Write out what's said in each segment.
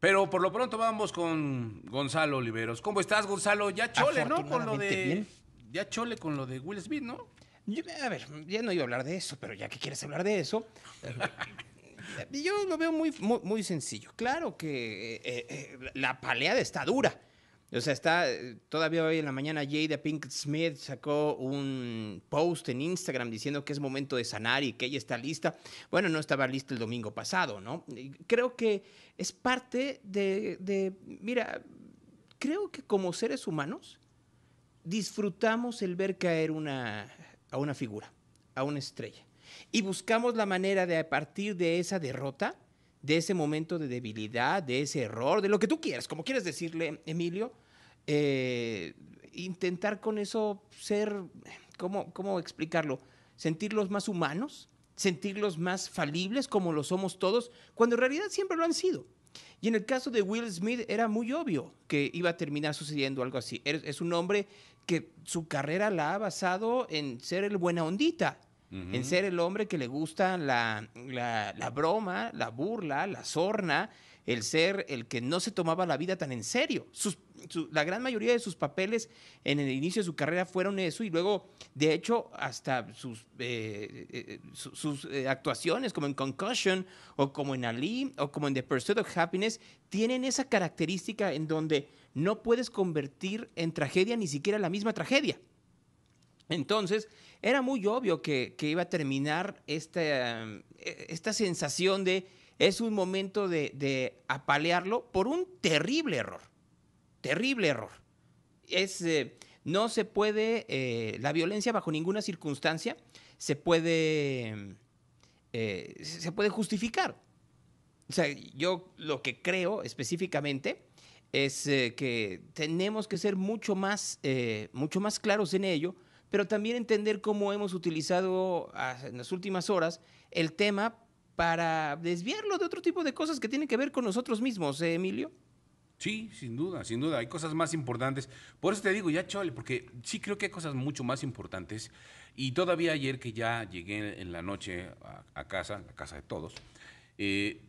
Pero por lo pronto vamos con Gonzalo Oliveros. ¿Cómo estás, Gonzalo? Ya chole, ¿no? Con lo de. Ya chole con lo de Will Smith, ¿no? Yo, a ver, ya no iba a hablar de eso, pero ya que quieres hablar de eso. Eh, yo lo veo muy, muy, sencillo. Claro que eh, eh, la paleada está dura. O sea, está eh, todavía hoy en la mañana Jada Pink Smith sacó un post en Instagram diciendo que es momento de sanar y que ella está lista. Bueno, no estaba lista el domingo pasado, ¿no? Creo que es parte de, de mira, creo que como seres humanos disfrutamos el ver caer una, a una figura, a una estrella. Y buscamos la manera de a partir de esa derrota de ese momento de debilidad, de ese error, de lo que tú quieras, como quieres decirle, Emilio, eh, intentar con eso ser, ¿cómo, ¿cómo explicarlo? Sentirlos más humanos, sentirlos más falibles como lo somos todos, cuando en realidad siempre lo han sido. Y en el caso de Will Smith era muy obvio que iba a terminar sucediendo algo así. Es un hombre que su carrera la ha basado en ser el buena ondita, en ser el hombre que le gusta la, broma, la burla, la sorna, el ser el que no se tomaba la vida tan en serio. la gran mayoría de sus papeles en el inicio de su carrera fueron eso y luego, de hecho, hasta sus, eh, eh, eh, actuaciones como en Concussion o como en Ali o como en The Pursuit of Happiness tienen esa característica en donde no puedes convertir en tragedia ni siquiera la misma tragedia. Entonces, era muy obvio que, iba a terminar em, e, esta, sensación de es un momento de, apalearlo por un terrible error. Terrible error. Eh, no se puede, eh, la violencia bajo ninguna circunstancia se puede, em, eh, se puede justificar. O sea, yo lo que creo específicamente es que tenemos que ser mucho mucho más claros en ello pero también entender cómo hemos utilizado ah, en las últimas horas el tema para desviarlo de otro tipo de cosas que tienen que ver con nosotros mismos, ¿eh, Emilio. Sí, sin duda, sin duda. Hay cosas más importantes. Por eso te digo, ya chole, porque sí creo que hay cosas mucho más importantes. Y todavía ayer que ya llegué en la noche a, a casa, la casa de todos, eh,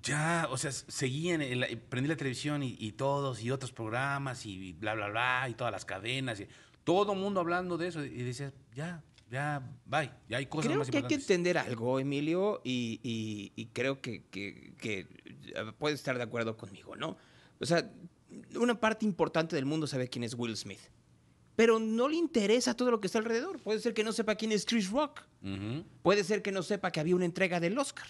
ya, o sea, seguían, prendí la televisión y, y, todos, y otros programas, y, bla, bla, bla, y todas las cadenas. Y, todo el mundo hablando de eso y dices, ya, ya, bye, ya hay cosas creo que hay que entender algo, Emilio, y, creo que, que, eh, puedes estar de acuerdo conmigo, ¿no? O sea, una parte importante del mundo sabe quién es Will Smith, pero no le interesa todo lo que está alrededor. Puede ser que no sepa quién es Chris Rock, puede ser que no sepa que había una entrega del Oscar.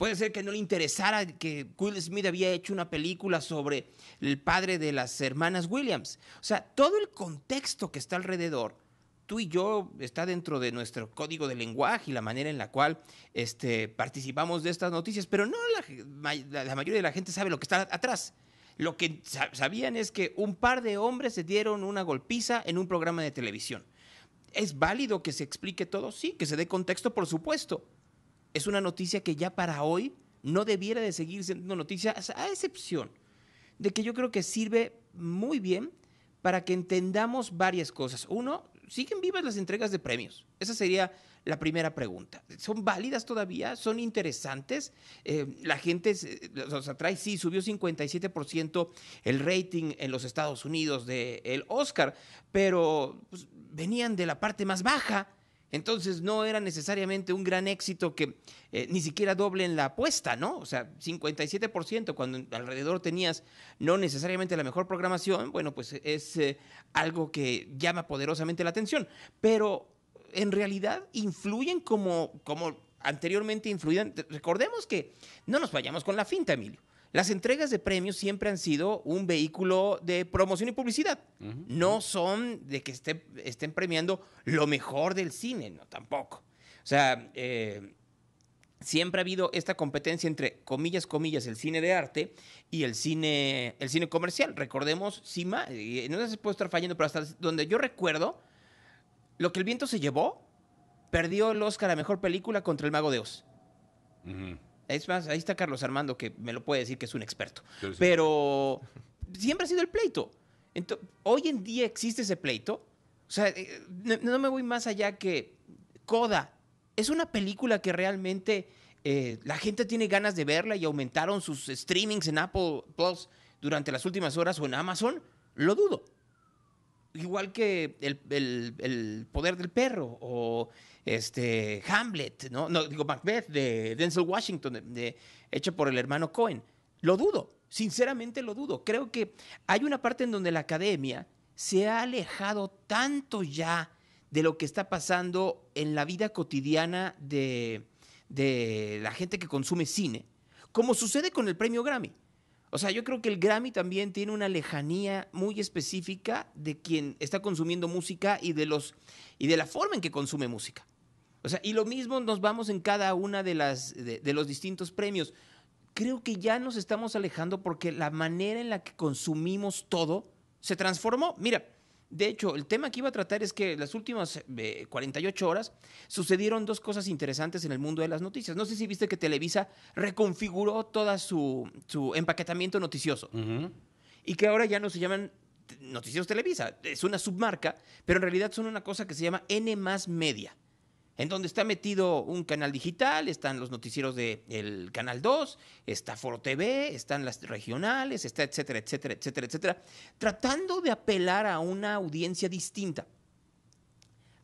Puede ser que no le interesara que Will Smith había hecho una película sobre el padre de las hermanas Williams. O sea, todo el contexto que está alrededor, tú y yo, está dentro de nuestro código de lenguaje y la manera en la cual este, participamos de estas noticias, pero no la mayoría de la gente sabe lo que está atrás. Lo que sabían es que un par de hombres se dieron una golpiza en un programa de televisión. ¿Es válido que se explique todo? Sí, que se dé contexto, por supuesto es una noticia que ya para hoy no debiera de seguir siendo noticia, a excepción de que yo creo que sirve muy bien para que entendamos varias cosas. Uno, ¿siguen vivas las entregas de premios? Esa sería la primera pregunta. ¿Son válidas todavía? ¿Son interesantes? Eh, la gente los atrae, sí, subió 57% el rating en los Estados Unidos del Oscar, pero pues, venían de la parte más baja. Entonces no era necesariamente un gran éxito que eh, ni siquiera doblen la apuesta, ¿no? O sea, 57% cuando alrededor tenías no necesariamente la mejor programación, bueno, pues es eh, algo que llama poderosamente la atención, pero en realidad influyen como, como anteriormente influían. Recordemos que no nos vayamos con la finta, Emilio. Las entregas de premios siempre han sido un vehículo de promoción y publicidad. No son de que estén premiando lo mejor del cine, no, tampoco. O sea, eh, siempre ha habido esta competencia entre comillas comillas el cine de arte y el cine el cine comercial recordemos Sima eh, no se puedo estar fallando pero hasta donde yo recuerdo lo que el viento se llevó perdió el Oscar a mejor película contra el mago de Oz ahí está Carlos Armando, que me lo puede decir que es un experto. Pero, siempre ha sido el pleito. Hoy en día existe ese pleito. O sea, eh, no, me voy más allá que Coda. Es una película que realmente eh, la gente tiene ganas de verla y aumentaron sus streamings en Apple Plus durante las últimas horas o en Amazon. Lo dudo igual que el, poder del perro o este Hamlet, ¿no? No, digo Macbeth de Denzel Washington, hecho por el hermano Cohen. Lo dudo, sinceramente lo dudo. Creo que hay una parte en donde la academia se ha alejado tanto ya de lo que está pasando en la vida cotidiana de la gente que consume cine, como sucede con el premio Grammy. O sea, yo creo que el Grammy también tiene una lejanía muy específica de quien está consumiendo música y de los y de la forma en que consume música. O sea, y lo mismo nos vamos en cada una de las de los distintos premios. Creo que ya nos estamos alejando porque la manera en la que consumimos todo se transformó. Mira, de hecho, el tema que iba a tratar es que las últimas 48 eh, horas sucedieron dos cosas interesantes en el mundo de las noticias. No sé si viste que Televisa reconfiguró todo su, empaquetamiento noticioso y que ahora ya no se llaman Noticias Televisa, es una submarca, pero en realidad son una cosa que se llama N más media en donde está metido un canal digital, están los noticieros del Canal 2, está Foro TV, están las regionales, está etcétera, etcétera, etcétera, etcétera, tratando de apelar a una audiencia distinta.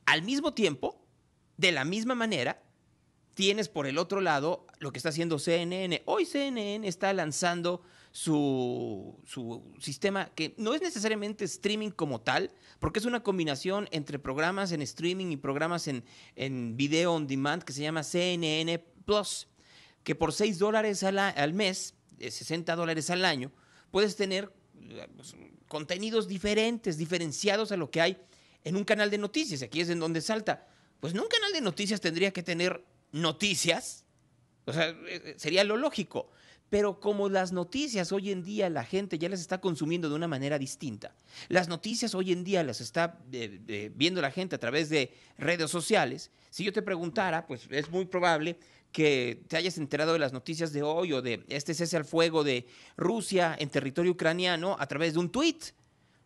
Al mismo tiempo, de la misma manera, tienes por el otro lado lo que está haciendo CNN. Hoy CNN está lanzando su, sistema que no es necesariamente streaming como tal, porque es una combinación entre programas en streaming y programas en, en video on demand que se llama CNN Plus, que por 6 dólares al, mes, 60 eh, dólares al año, puedes tener eh, pues, contenidos diferentes, diferenciados a lo que hay en un canal de noticias. Aquí es en donde salta. Pues en un canal de noticias tendría que tener noticias, o sea, eh, eh, sería lo lógico. Pero como las noticias hoy en día la gente ya las está consumiendo de una manera distinta, las noticias hoy en día las está eh, viendo la gente a través de redes sociales, si yo te preguntara, pues es muy probable que te hayas enterado de las noticias de hoy o de este cese al fuego de Rusia en territorio ucraniano a través de un tweet,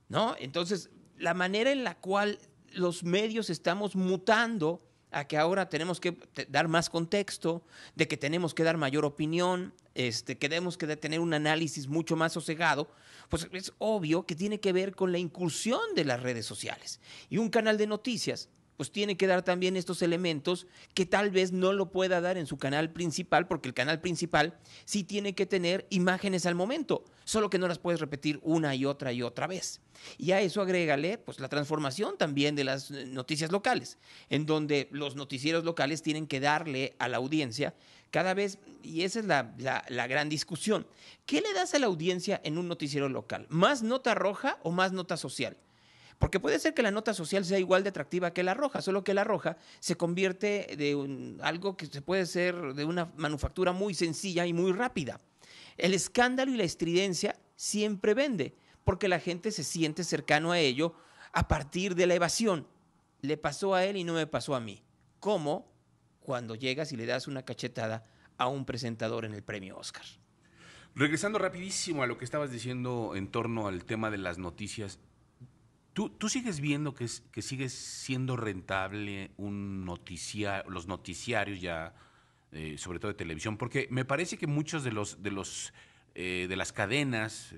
¿no? Entonces, la manera en la cual los medios estamos mutando a que ahora tenemos que dar más contexto, de que tenemos que dar mayor opinión, este, que tenemos que tener un análisis mucho más sosegado, pues es obvio que tiene que ver con la incursión de las redes sociales. Y un canal de noticias pues tiene que dar también estos elementos que tal vez no lo pueda dar en su canal principal, porque el canal principal sí tiene que tener imágenes al momento, solo que no las puedes repetir una y otra y otra vez. Y a eso agrégale pues la transformación también de las noticias locales, en donde los noticieros locales tienen que darle a la audiencia cada vez, y esa es la, gran discusión, ¿qué le das a la audiencia en un noticiero local? ¿Más nota roja o más nota social? Porque puede ser que la nota social sea igual de atractiva que la roja, solo que la roja se convierte de un, algo que se puede ser de una manufactura muy sencilla y muy rápida. El escándalo y la estridencia siempre vende, porque la gente se siente cercano a ello a partir de la evasión. Le pasó a él y no me pasó a mí. Como cuando llegas y le das una cachetada a un presentador en el premio Oscar. Regresando rapidísimo a lo que estabas diciendo en torno al tema de las noticias, ¿Tú, sigues viendo que, es, que sigue siendo rentable un los noticiarios ya, eh, sobre todo de televisión? Porque me parece que muchos de los de los eh, de las cadenas,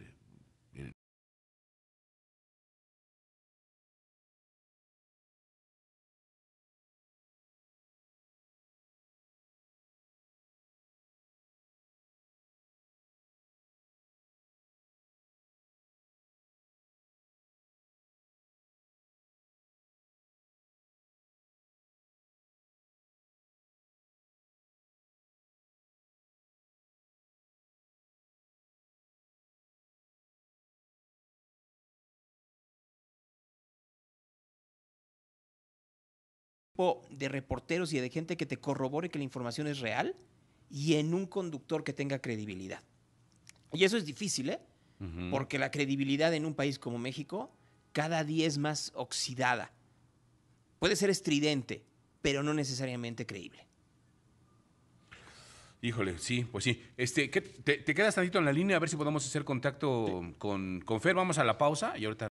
de reporteros y de gente que te corrobore que la información es real y en un conductor que tenga credibilidad. Y eso es difícil, ¿eh? Porque la credibilidad en un país como México cada día es más oxidada. Puede ser estridente, pero no necesariamente creíble. Híjole, sí, pues sí. Este, te, quedas tantito en la línea a ver si podemos hacer contacto con, con Fer. Vamos a la pausa y ahorita